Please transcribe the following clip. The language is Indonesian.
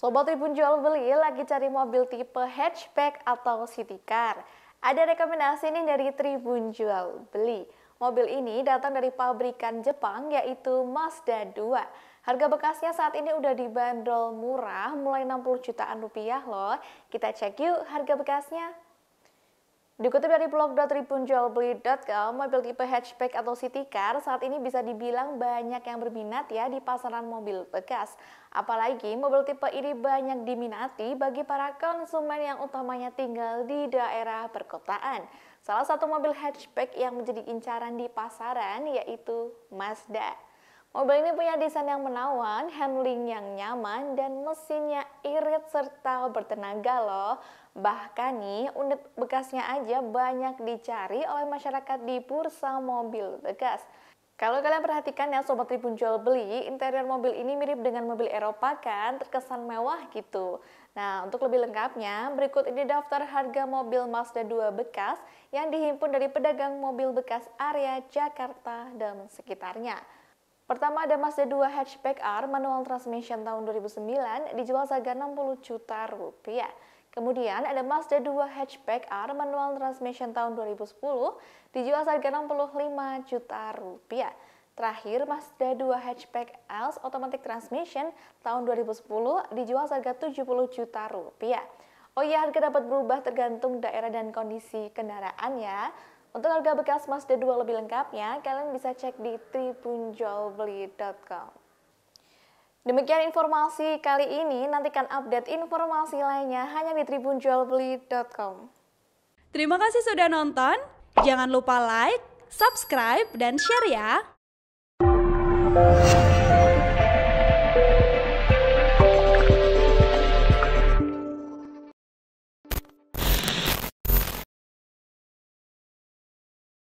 Sobat Tribun Jual Beli lagi cari mobil tipe hatchback atau city car. Ada rekomendasi nih dari Tribun Jual Beli. Mobil ini datang dari pabrikan Jepang yaitu Mazda 2. Harga bekasnya saat ini udah dibanderol murah mulai 60 jutaan rupiah loh. Kita cek yuk harga bekasnya. Dikutip dari blog.tribunjualbeli.com, mobil tipe hatchback atau city car saat ini bisa dibilang banyak yang berminat ya di pasaran mobil bekas. Apalagi mobil tipe ini banyak diminati bagi para konsumen yang utamanya tinggal di daerah perkotaan. Salah satu mobil hatchback yang menjadi incaran di pasaran yaitu Mazda. Mobil ini punya desain yang menawan, handling yang nyaman, dan mesinnya irit serta bertenaga loh. Bahkan nih, unit bekasnya aja banyak dicari oleh masyarakat di bursa mobil bekas. Kalau kalian perhatikan ya Sobat Tribun Jual Beli, interior mobil ini mirip dengan mobil Eropa kan, terkesan mewah gitu. Nah, untuk lebih lengkapnya, berikut ini daftar harga mobil Mazda 2 bekas yang dihimpun dari pedagang mobil bekas area Jakarta dan sekitarnya. Pertama ada Mazda 2 hatchback R manual transmission tahun 2009 dijual seharga 60 juta rupiah. Kemudian ada Mazda 2 hatchback R manual transmission tahun 2010 dijual seharga 65 juta rupiah. Terakhir, Mazda 2 hatchback Ls automatic transmission tahun 2010 dijual seharga 70 juta rupiah. Oh iya, harga dapat berubah tergantung daerah dan kondisi kendaraan ya. Untuk harga bekas Mazda 2 lebih lengkapnya, kalian bisa cek di tribunjualbeli.com. Demikian informasi kali ini, nantikan update informasi lainnya hanya di tribunjualbeli.com. Terima kasih sudah nonton, jangan lupa like, subscribe, dan share ya!